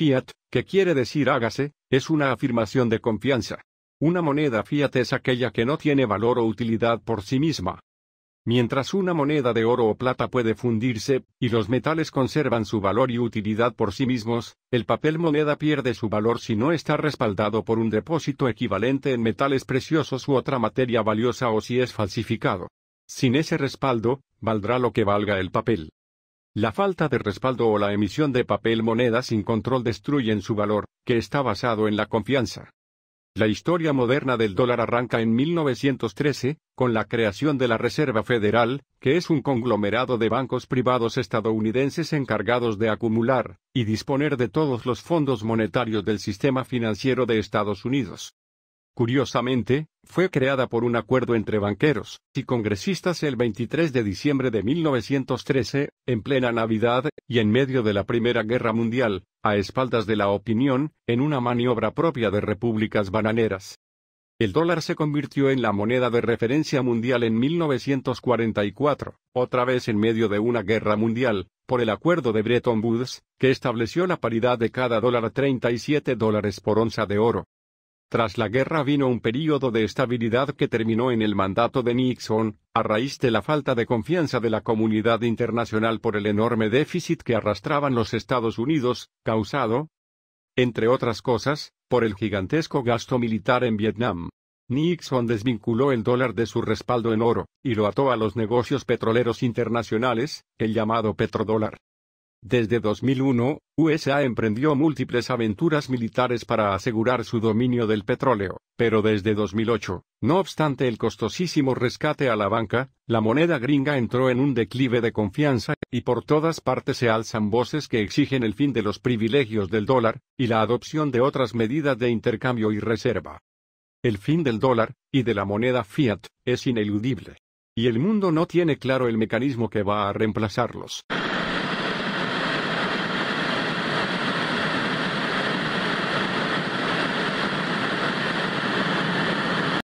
Fiat, que quiere decir hágase, es una afirmación de confianza. Una moneda fiat es aquella que no tiene valor o utilidad por sí misma. Mientras una moneda de oro o plata puede fundirse, y los metales conservan su valor y utilidad por sí mismos, el papel moneda pierde su valor si no está respaldado por un depósito equivalente en metales preciosos u otra materia valiosa o si es falsificado. Sin ese respaldo, valdrá lo que valga el papel. La falta de respaldo o la emisión de papel moneda sin control destruyen su valor, que está basado en la confianza. La historia moderna del dólar arranca en 1913, con la creación de la Reserva Federal, que es un conglomerado de bancos privados estadounidenses encargados de acumular y disponer de todos los fondos monetarios del sistema financiero de Estados Unidos. Curiosamente, fue creada por un acuerdo entre banqueros y congresistas el 23 de diciembre de 1913, en plena Navidad, y en medio de la Primera Guerra Mundial, a espaldas de la opinión, en una maniobra propia de repúblicas bananeras. El dólar se convirtió en la moneda de referencia mundial en 1944, otra vez en medio de una guerra mundial, por el acuerdo de Bretton Woods, que estableció la paridad de cada dólar a 37 dólares por onza de oro. Tras la guerra vino un período de estabilidad que terminó en el mandato de Nixon, a raíz de la falta de confianza de la comunidad internacional por el enorme déficit que arrastraban los Estados Unidos, causado, entre otras cosas, por el gigantesco gasto militar en Vietnam. Nixon desvinculó el dólar de su respaldo en oro, y lo ató a los negocios petroleros internacionales, el llamado petrodólar. Desde 2001, USA emprendió múltiples aventuras militares para asegurar su dominio del petróleo, pero desde 2008, no obstante el costosísimo rescate a la banca, la moneda gringa entró en un declive de confianza, y por todas partes se alzan voces que exigen el fin de los privilegios del dólar, y la adopción de otras medidas de intercambio y reserva. El fin del dólar, y de la moneda fiat, es ineludible. Y el mundo no tiene claro el mecanismo que va a reemplazarlos.